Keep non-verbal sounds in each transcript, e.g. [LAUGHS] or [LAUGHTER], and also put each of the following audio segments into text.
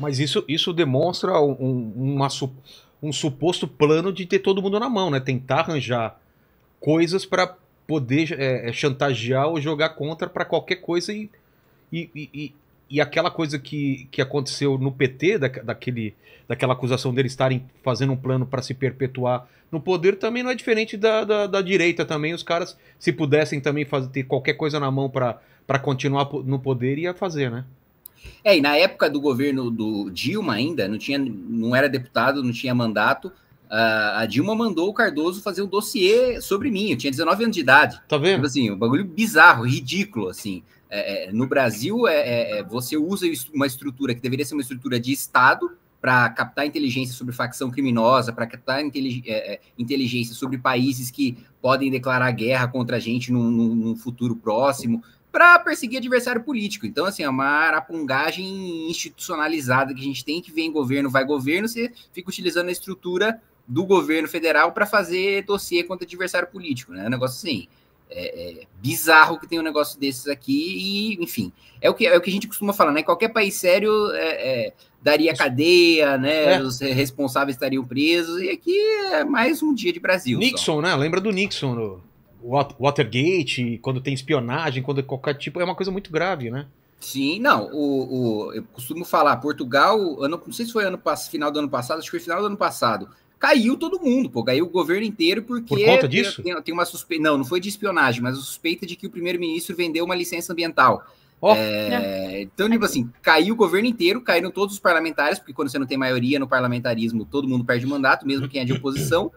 Mas isso, isso demonstra um, uma, um suposto plano de ter todo mundo na mão, né? Tentar arranjar coisas para poder é, é, chantagear ou jogar contra para qualquer coisa e, e, e, e, aquela coisa que, que aconteceu no PT, da, daquele, daquela acusação deles estarem fazendo um plano para se perpetuar no poder, também não é diferente da, da, da, direita também. Os caras, se pudessem também fazer, ter qualquer coisa na mão para continuar no poder, ia fazer, né? É, e na época do governo do Dilma ainda, não, tinha, não era deputado, não tinha mandato, a Dilma mandou o Cardoso fazer um dossiê sobre mim. Eu tinha 19 anos de idade. Tá vendo? Tipo assim, um bagulho bizarro, ridículo, assim. É, é no Brasil, é, é, é você usa uma estrutura que deveria ser uma estrutura de Estado para captar inteligência sobre facção criminosa, para captar é, inteligência sobre países que podem declarar guerra contra a gente num, num futuro próximo para perseguir adversário político. Então, assim, é uma arapungagem institucionalizada que a gente tem que vem governo, vai governo, você fica utilizando a estrutura do governo federal para fazer dossiê contra adversário político, né? É um negócio assim, é, é bizarro que tem um negócio desses aqui e, enfim, é o que, é o que a gente costuma falar, né? Qualquer país sério é, é daria cadeia, né? É. Os responsáveis estariam presos e aqui é mais um dia de Brasil. Nixon, só. né? Lembra do Nixon no, Watergate, quando tem espionagem, quando qualquer tipo, é uma coisa muito grave, né? Sim, não. O, o, eu costumo falar, Portugal, ano, não sei se foi ano final do ano passado, acho que foi final do ano passado. Caiu todo mundo, pô, caiu o governo inteiro porque. Por conta disso? Tem, tem uma suspeita. Não, não foi de espionagem, mas a suspeita de que o primeiro-ministro vendeu uma licença ambiental. Oh, é, então, tipo assim, caiu o governo inteiro, caíram todos os parlamentares, porque quando você não tem maioria no parlamentarismo, todo mundo perde o mandato, mesmo quem é de oposição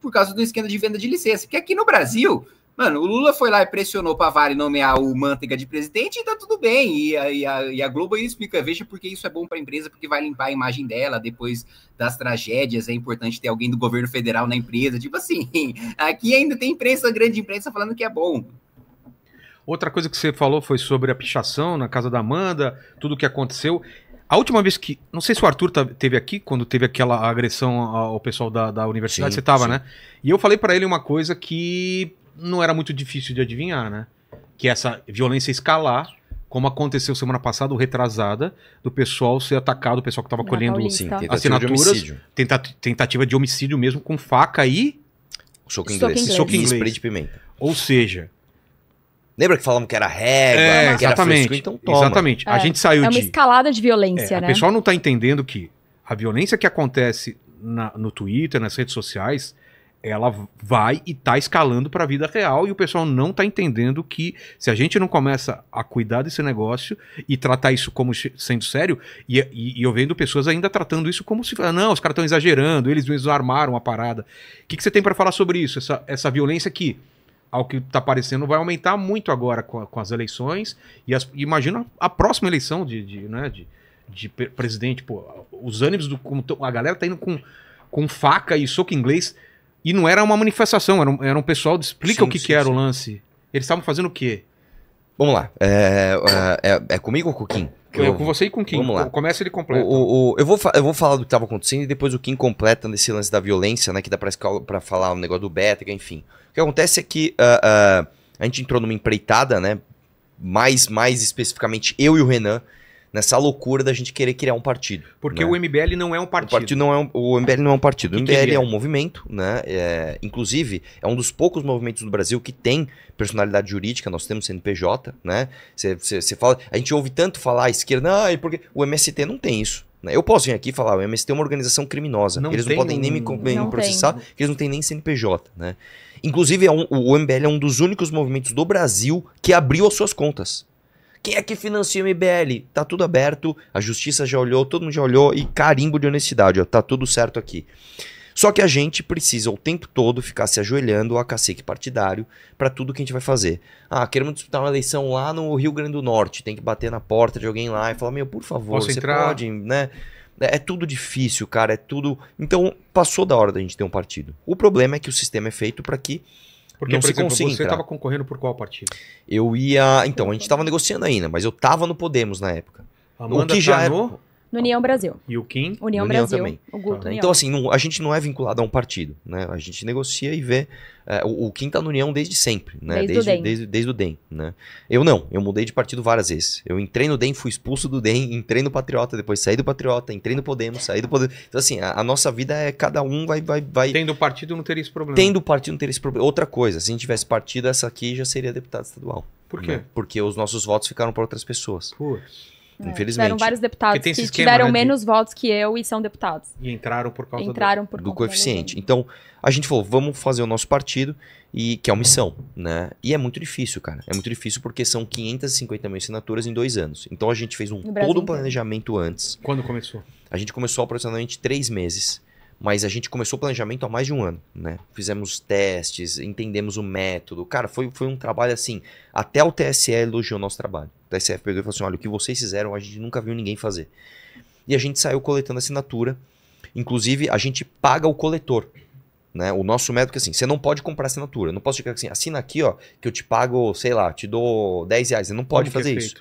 por causa do esquema de venda de licença. Porque aqui no Brasil, mano, o Lula foi lá e pressionou para Vale nomear o Manteiga de presidente e tá tudo bem. E a, e a, e a Globo explica, veja porque isso é bom para a empresa, porque vai limpar a imagem dela depois das tragédias, é importante ter alguém do governo federal na empresa. Tipo assim, [LAUGHS] aqui ainda tem imprensa, grande imprensa falando que é bom. Outra coisa que você falou foi sobre a pichação na casa da Amanda, tudo o que aconteceu. A última vez que. Não sei se o Arthur tá, teve aqui, quando teve aquela agressão ao pessoal da, da universidade, sim, você tava, sim. né? E eu falei para ele uma coisa que não era muito difícil de adivinhar, né? Que é essa violência escalar, como aconteceu semana passada, retrasada, do pessoal ser atacado, o pessoal que tava colhendo Paulista. sim, assinaturas. De tentativa de homicídio mesmo com faca e. Soco inglês. Soco inglês. E spray de pimenta. Ou seja, Lembra que falamos que era régua, é, que exatamente, era fresco, então toma. Exatamente. É, a gente saiu de... É uma escalada de violência, é, né? O pessoal não está entendendo que a violência que acontece na, no Twitter, nas redes sociais, ela vai e está escalando para a vida real e o pessoal não está entendendo que se a gente não começa a cuidar desse negócio e tratar isso como sendo sério, e, e, e eu vendo pessoas ainda tratando isso como se não, os caras estão exagerando, eles mesmos armaram a parada. O que, que você tem para falar sobre isso, essa, essa violência que ao que está parecendo, vai aumentar muito agora com, com as eleições. E as, imagina a próxima eleição de, de, né, de, de presidente. Pô, os ânimos do. A galera tá indo com, com faca e soco inglês. E não era uma manifestação, era um, era um pessoal de explica sim, o que, sim, que era sim. o lance. Eles estavam fazendo o quê? Vamos lá. É, é, é, é comigo ou com o Kim? eu, eu, com você e com quem Vamos lá. Começa ele completo. O, o, eu, vou eu vou falar do que estava acontecendo e depois o Kim completa nesse lance da violência, né? Que dá para falar o um negócio do Bétega, enfim. O que acontece é que uh, uh, a gente entrou numa empreitada, né? Mais, mais especificamente eu e o Renan, nessa loucura da gente querer criar um partido. Porque né? o MBL não é um partido. O, partido não é um, o MBL não é um partido. O, o MBL é? é? um movimento, né? É, inclusive, é um dos poucos movimentos do Brasil que tem personalidade jurídica. Nós temos CNPJ, né? Você fala. A gente ouve tanto falar à esquerda, não, porque o MST não tem isso. Né? Eu posso vir aqui e falar, o MST é uma organização criminosa. Não eles não podem um... nem me, me processar, porque eles não têm nem CNPJ, né? Inclusive, é um, o MBL é um dos únicos movimentos do Brasil que abriu as suas contas. Quem é que financia o MBL? Tá tudo aberto, a justiça já olhou, todo mundo já olhou e carimbo de honestidade, ó, tá tudo certo aqui. Só que a gente precisa o tempo todo ficar se ajoelhando a cacique partidário para tudo que a gente vai fazer. Ah, queremos disputar uma eleição lá no Rio Grande do Norte, tem que bater na porta de alguém lá e falar: "Meu, por favor, Posso você entrar? pode, né?" É, é tudo difícil, cara, é tudo. Então, passou da hora da gente ter um partido. O problema é que o sistema é feito para que porque, não por se exemplo, concentra. você estava concorrendo por qual partido? Eu ia. Então, a gente estava negociando ainda, mas eu estava no Podemos na época. Amanda o que já era... É tá no... No União Brasil. E o Kim? União, Brasil. Também. O Guto, ah. Então, assim, não, a gente não é vinculado a um partido, né? A gente negocia e vê. É, o, o, Kim tá no União desde sempre, né? Desde, desde, o DEM. Desde, desde, o DEM, né? Eu não, eu mudei de partido várias vezes. Eu entrei no DEM, fui expulso do DEM, entrei no Patriota, depois saí do Patriota, entrei no Podemos, saí do Podemos. Então, assim, a, a nossa vida é cada um vai, vai, vai. Tendo partido não teria esse problema. Tendo partido não teria esse problema. Outra coisa, se a gente tivesse partido, essa aqui já seria deputado estadual. Por né? quê? Né? Porque os nossos votos ficaram para outras pessoas. Putz. É. Infelizmente. Tiveram vários deputados que esquema, tiveram né, menos de... votos que eu e são deputados. E entraram por causa entraram do, por do coeficiente. Então, a gente falou, vamos fazer o nosso partido, e que é uma missão, né? E é muito difícil, cara. É muito difícil porque são 550 mil assinaturas em dois anos. Então, a gente fez um todo um planejamento antes. Quando começou? A gente começou aproximadamente três meses mas a gente começou o planejamento há mais de um ano, né? Fizemos testes, entendemos o método. Cara, foi, foi um trabalho assim. Até o TSE elogiou o nosso trabalho. O TSE pegou e falou assim: olha, o que vocês fizeram, a gente nunca viu ninguém fazer. E a gente saiu coletando assinatura. Inclusive, a gente paga o coletor. Né? O nosso método é assim: você não pode comprar assinatura. Eu não posso dizer assim, assina aqui, ó, que eu te pago, sei lá, te dou 10 reais. Você não pode Como fazer é isso.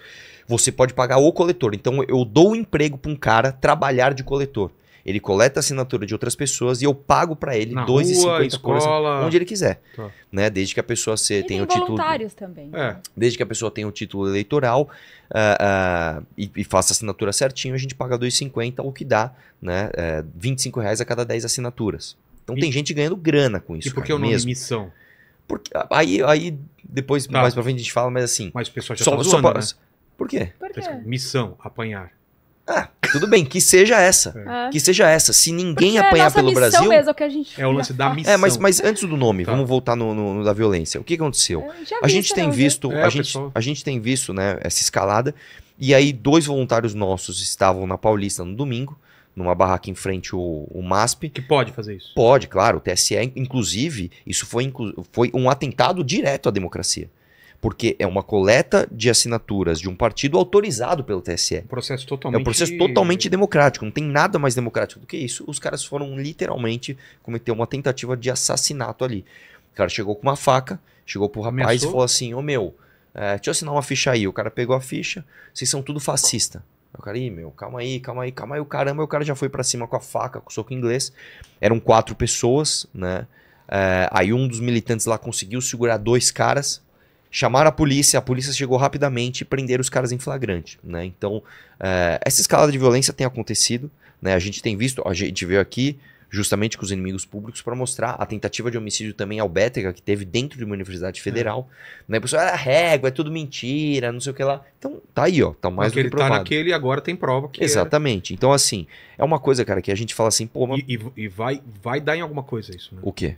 Você pode pagar o coletor. Então, eu dou o um emprego para um cara trabalhar de coletor. Ele coleta assinatura de outras pessoas e eu pago para ele R$2,50 por escola. onde ele quiser. Tá. Né? Desde que a pessoa se, tenha tem o título. voluntários também. É. Né? Desde que a pessoa tenha o título eleitoral uh, uh, e, e, faça a assinatura certinho, a gente paga R$2,50, o que dá né, uh, é, 25 reais a cada 10 assinaturas. Então e, tem gente ganhando grana com isso. E por que o nome mesmo. missão? Porque, ah, aí, aí depois, tá. mais pra frente, a gente fala, mas assim. Mas o pessoal já só, tá zoando, só, né? Por quê? Por tá quê? Missão, apanhar. Ah, tudo bem, que seja essa. É. Ah. Que seja essa. Se ninguém Porque é apanhar é pelo Brasil. Mesmo, é que a gente é o lance da é. missão. É, mas, mas antes do nome, tá. vamos voltar no, no, no, da violência. O que aconteceu? Né, a gente tem não, visto, a, gente, a gente tem visto, né, essa escalada. E aí, dois voluntários nossos estavam na Paulista no domingo, numa barraca em frente ao, ao MASP. Que pode fazer isso. Pode, claro. O TSE, inclusive, isso foi, inclu foi um atentado direto à democracia porque é uma coleta de assinaturas de um partido autorizado pelo TSE. É um processo totalmente... É um processo totalmente democrático, não tem nada mais democrático do que isso. Os caras foram literalmente cometer uma tentativa de assassinato ali. O cara chegou com uma faca, chegou pro rapaz Ameaçou? e falou assim, ô oh, meu, é, deixa eu assinar uma ficha aí. O cara pegou a ficha, vocês são tudo fascista. O cara, ih, meu, calma aí, calma aí, calma aí. O caramba, o cara já foi para cima com a faca, com o soco inglês. Eram quatro pessoas, né? É, aí um dos militantes lá conseguiu segurar dois caras, Chamaram a polícia, a polícia chegou rapidamente e prenderam os caras em flagrante. Né? Então, é, essa escalada de violência tem acontecido. Né? A gente tem visto, a gente veio aqui justamente com os inimigos públicos para mostrar a tentativa de homicídio também ao Bétega, que teve dentro de uma universidade federal. É. Né? A pessoa, ah, é régua, é tudo mentira, não sei o que lá. Então, tá aí, ó, tá mais Porque do que ele tá naquele e agora tem prova que é Exatamente. É... Então, assim, é uma coisa, cara, que a gente fala assim, pô... Mas... E, e, e, vai, vai dar em alguma coisa isso, né? O quê?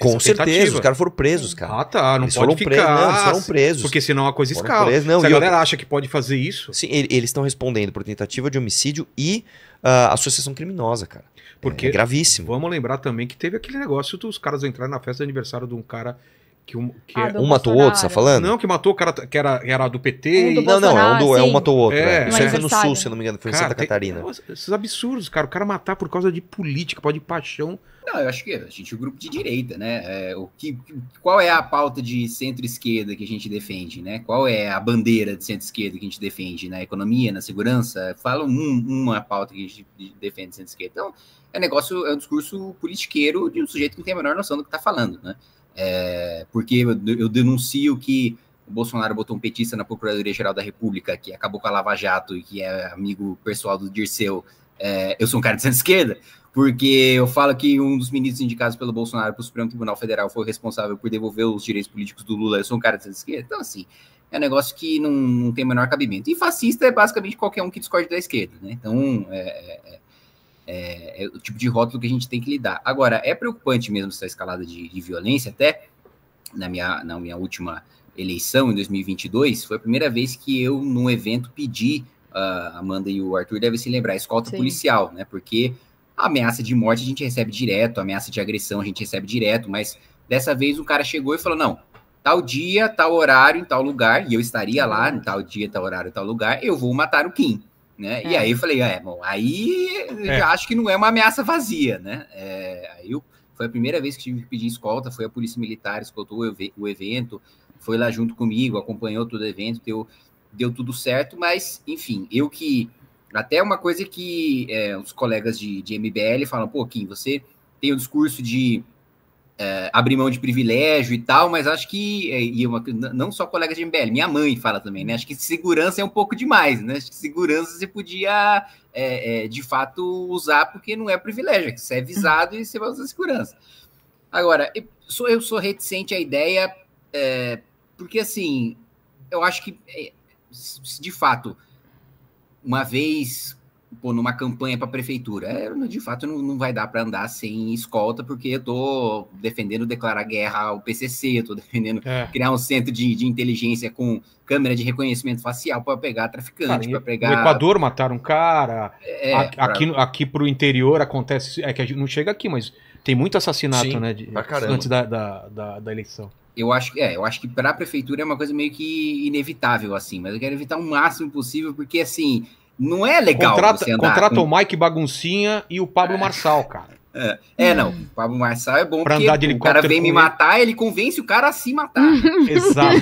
Com certeza, os caras foram presos, cara. Ah, tá. Não eles pode foram ficar. Presos, não, eles foram presos. Porque senão a coisa escala. Presos, não, Se a galera eu... acha que pode fazer isso. Sim, eles estão respondendo por tentativa de homicídio e uh, associação criminosa, cara. Porque é, é gravíssimo. Vamos lembrar também que teve aquele negócio dos caras entrarem na festa de aniversário de um cara que um, que ah, é um matou o outro, você tá falando? Não, que matou o cara que era, que era do PT. Um é, do não, não, é um, do, é um matou o outro. Isso é. foi é. no Sul, se não me engano, foi cara, em Santa tem... Catarina. esses absurdos, cara. O cara matar por causa de política, pode de paixão. Não, eu acho que a gente é um grupo de direita, né? É, o que, qual é a pauta de centro-esquerda que a gente defende, né? Qual é a bandeira de centro-esquerda que a gente defende na economia, na segurança? Fala um, uma pauta que a gente defende centro-esquerda. Então, é negócio, é um discurso politiqueiro de um sujeito que não tem a menor noção do que está falando, né? É, porque eu, eu denuncio que o Bolsonaro botou um petista na Procuradoria-Geral da República, que acabou com a Lava Jato e que é amigo pessoal do Dirceu, é, eu sou um cara de centro-esquerda, porque eu falo que um dos ministros indicados pelo Bolsonaro para o Supremo Tribunal Federal foi responsável por devolver os direitos políticos do Lula, eu sou um cara de centro-esquerda. Então, assim, é um negócio que não, não, tem o menor cabimento. E fascista é basicamente qualquer um que discorde da esquerda, né? Então, é, é, é. É, é, o tipo de rótulo que a gente tem que lidar. Agora, é preocupante mesmo essa escalada de, de violência, até na minha, na minha última eleição, em 2022, foi a primeira vez que eu, num evento, pedi, ah, a uh, Amanda e o Arthur devem se lembrar, escolta Sim. policial, né? Porque a ameaça de morte a gente recebe direto, a ameaça de agressão a gente recebe direto, mas dessa vez o cara chegou e falou: não, tal dia, tal horário, em tal lugar, e eu estaria lá em tal dia, tal horário, tal lugar, eu vou matar o Kim. Né? É. E aí eu falei, é, bom, aí é. acho que não é uma ameaça vazia, né? É, aí eu, foi a primeira vez que tive que pedir escolta, foi a Polícia Militar, escoltou o, o evento, foi lá junto comigo, acompanhou todo o evento, deu, deu tudo certo, mas, enfim, eu que. Até uma coisa que é, os colegas de, de MBL falam, pô, Kim, você tem o um discurso de é, abrir mão de privilégio e tal, mas acho que, é, e uma, não só colega de MBL, minha mãe fala também, né? Acho que segurança é um pouco demais, né? Acho que segurança você podia, é, é, de fato, usar porque não é privilégio, é você é visado e você vai usar segurança. Agora, eu sou, eu sou reticente à ideia, é, porque assim, eu acho que, de fato, uma vez pô, numa campanha para a prefeitura. É, de fato, não, não vai dar para andar sem escolta, porque eu tô defendendo declarar guerra ao PCC, tô defendendo é. criar um centro de, de inteligência com câmera de reconhecimento facial para pegar traficante, para pegar... No Equador mataram um cara, é, aqui, pra... aqui, pro interior acontece... É que a gente não chega aqui, mas tem muito assassinato, Sim, né, de, antes da, da, da, da eleição eu acho é, eu acho que para a prefeitura é uma coisa meio que inevitável assim, mas eu quero evitar o máximo possível porque assim, não é legal. Contrata, contrata com... o Mike Baguncinha e o Pablo é. Marçal, cara. É, é, hum. não, o Pablo Marçal é bom pra porque o cara vem me matar, ele convence o cara a se matar. Uhum. [LAUGHS] Exato.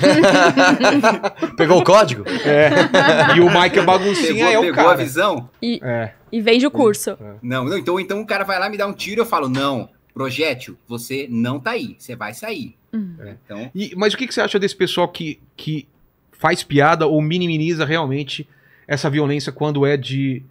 [LAUGHS] pegou o código? É. E o Mike Baguncinha pegou, é o pegou cara. Pegou a visão? E, é. e vende o curso. É. Não, não, então, então o cara vai lá me dar um tiro, e eu falo, não, projétil, você não tá aí, você vai sair. Uhum. É, então... E, mas o que, que você acha desse pessoal que, que faz piada ou minimiza realmente essa violência quando é de,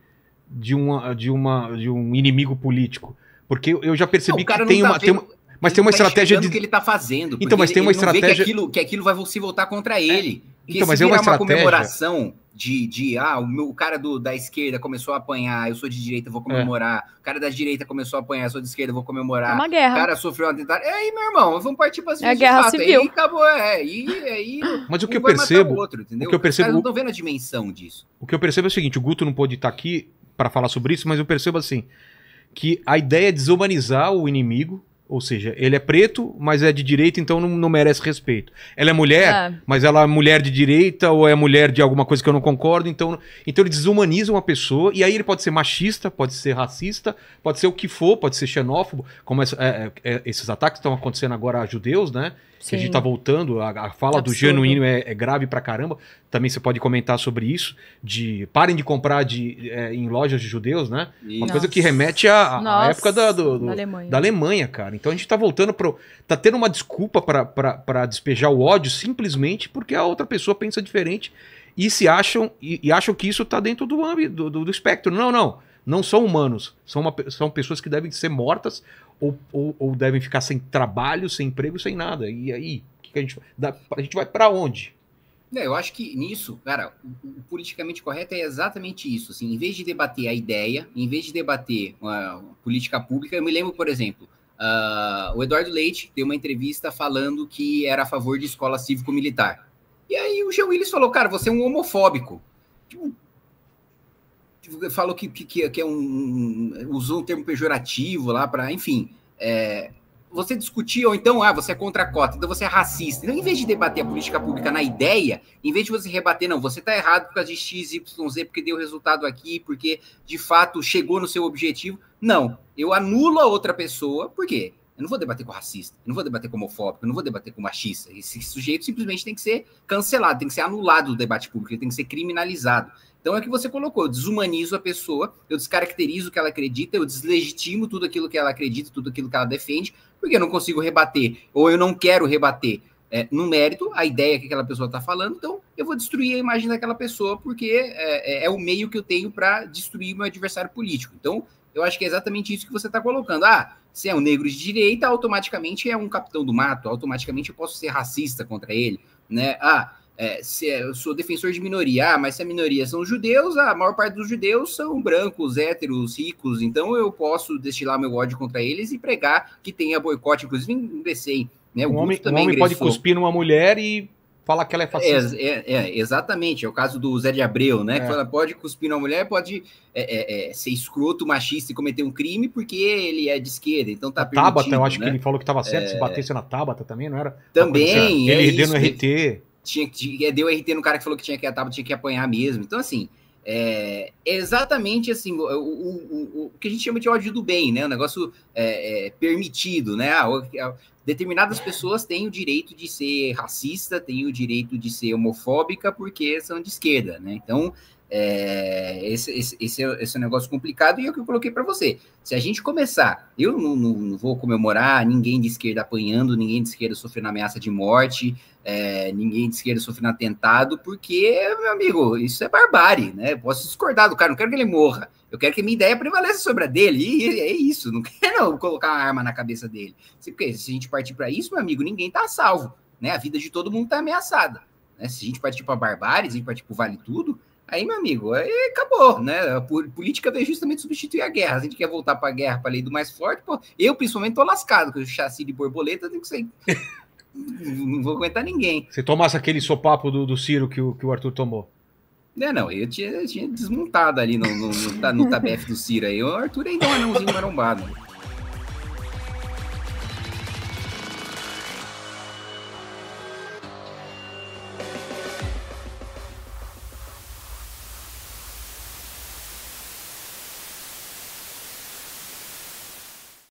de, uma, de, uma, de um inimigo político. Porque eu já percebi não, que tem, tá uma, tem uma, tá tá então, mas tem uma tá estratégia de que ele está fazendo. Então, mas tem uma estratégia que aquilo, que aquilo vai se voltar contra é. ele. É. Então, mas é, é uma estratégia. Uma comemoração de, de ah, o, meu, o cara do, da esquerda começou a apanhar, eu sou de direita, vou é. comemorar. É. O cara da direita começou a apanhar, eu sou de esquerda, vou comemorar. É uma guerra. O cara sofreu um atentado. É aí, meu irmão, vamos partir para é a guerra fato. civil. Aí acabou, é. E, aí, [GASPS] Mas o que um eu percebo, o, outro, o que eu percebo, Os não estão vendo a dimensão disso. O que eu percebo é o seguinte, o Guto não pôde estar tá aqui para falar sobre isso, mas eu percebo assim, que a ideia é desumanizar o inimigo, ou seja, ele é preto, mas é de direita, então não, não merece respeito. Ela é mulher, é. mas ela é mulher de direita ou é mulher de alguma coisa que eu não concordo, então, então ele desumaniza uma pessoa e aí ele pode ser machista, pode ser racista, pode ser o que for, pode ser xenófobo, como é, é, é, esses ataques estão acontecendo agora a judeus, né? Sim. Que a gente tá voltando, a, a fala Absurdo. do genuíno é, é, grave pra caramba. Também você pode comentar sobre isso. De parem de comprar de, é, em lojas de judeus, né? Uma Nossa. coisa que remete à época da, do, do, da, Alemanha. da, Alemanha. cara. Então a gente tá voltando pro. tá tendo uma desculpa para despejar o ódio simplesmente porque a outra pessoa pensa diferente e se acham e, e acham que isso tá dentro do, do, do espectro. Não, não não são humanos, são, uma, são pessoas que devem ser mortas ou, ou, ou, devem ficar sem trabalho, sem emprego, sem nada. E aí, que, que a gente dá, a gente vai para onde? Não, é, eu acho que nisso, cara, o, o, politicamente correto é exatamente isso. Assim, em vez de debater a ideia, em vez de debater uma política pública, eu me lembro, por exemplo, uh, o Eduardo Leite deu uma entrevista falando que era a favor de escola cívico-militar. E aí o Jean Willis falou, cara, você é um homofóbico. Tipo, falou que, que, que é, é um. usou um termo pejorativo lá para. Enfim. É, você discutir, ou então, ah, você é contra a cota, então você é racista. Então, em vez de debater a política pública na ideia, em vez de você rebater, não, você está errado por causa de X, Y, Z, porque deu resultado aqui, porque de fato chegou no seu objetivo. Não, eu anulo a outra pessoa, por quê? Eu não vou debater com racista, eu não vou debater com homofóbico, eu não vou debater com machista. Esse sujeito simplesmente tem que ser cancelado, tem que ser anulado do debate público, ele tem que ser criminalizado. Então é o que você colocou, eu desumanizo a pessoa, eu descaracterizo o que ela acredita, eu deslegitimo tudo aquilo que ela acredita, tudo aquilo que ela defende, porque eu não consigo rebater, ou eu não quero rebater é, no mérito a ideia que aquela pessoa está falando, então eu vou destruir a imagem daquela pessoa, porque é, é, é o meio que eu tenho para destruir meu adversário político. Então, eu acho que é exatamente isso que você está colocando. Ah, se é um negro de direita, automaticamente é um capitão do mato, automaticamente eu posso ser racista contra ele, né? Ah, é, se é, eu sou defensor de minoria, ah, mas se a minoria são judeus, a maior parte dos judeus são brancos, héteros, ricos, então eu posso destilar meu ódio contra eles e pregar que tenha boicote, inclusive ingressei. Né? O um homem, um homem pode cuspir numa mulher e fala que ela é, é fascista. É, é, exatamente, é o caso do Zé de Abreu, né? Que é. fala, pode cuspir na mulher, pode é, ser escroto, machista e cometer um crime porque ele é de esquerda, então tá a permitido. Tabata, eu acho né? que ele falou que estava certo, se batesse na Tabata também, não era? Também, ele é no RT. Tinha, que, deu RT no cara que falou que tinha que a Tabata tinha que apanhar mesmo. Então, assim, é, exatamente assim, o, o, o, o, que a gente chama de ódio do bem, né? O negócio é, é, permitido, né? Ah, é, determinadas pessoas têm o direito de ser racista, têm o direito de ser homofóbica porque são de esquerda, né? Então, é, esse, esse, esse, é, esse é um negócio complicado e é o que eu coloquei para você. Se a gente começar, eu não, não, não, vou comemorar ninguém de esquerda apanhando, ninguém de esquerda sofrendo ameaça de morte, é, ninguém de esquerda sofrendo atentado, porque, meu amigo, isso é barbárie, né? Eu posso discordar do cara, não quero que ele morra. Eu quero que minha ideia prevaleça sobre a dele, e é isso, não [LAUGHS] quero colocar uma arma na cabeça dele. Porque se a gente partir para isso, meu amigo, ninguém tá salvo, né? A vida de todo mundo tá ameaçada. Né? Se a gente partir para barbárie, se a gente partir para vale tudo, Aí, meu amigo, aí acabou, né? A política veio justamente substituir a guerra. Se a gente quer voltar para a guerra, para a lei do mais forte, pô, eu principalmente tô lascado, com o chassi de borboleta tem que sair. [LAUGHS] não vou aguentar ninguém. Se tomasse aquele sopapo do, do Ciro que o, que o Arthur tomou. Não, não, eu tinha, eu tinha desmontado ali no, no, no, no, no tabef do Ciro aí. O Arthur ainda é um anãozinho marombado.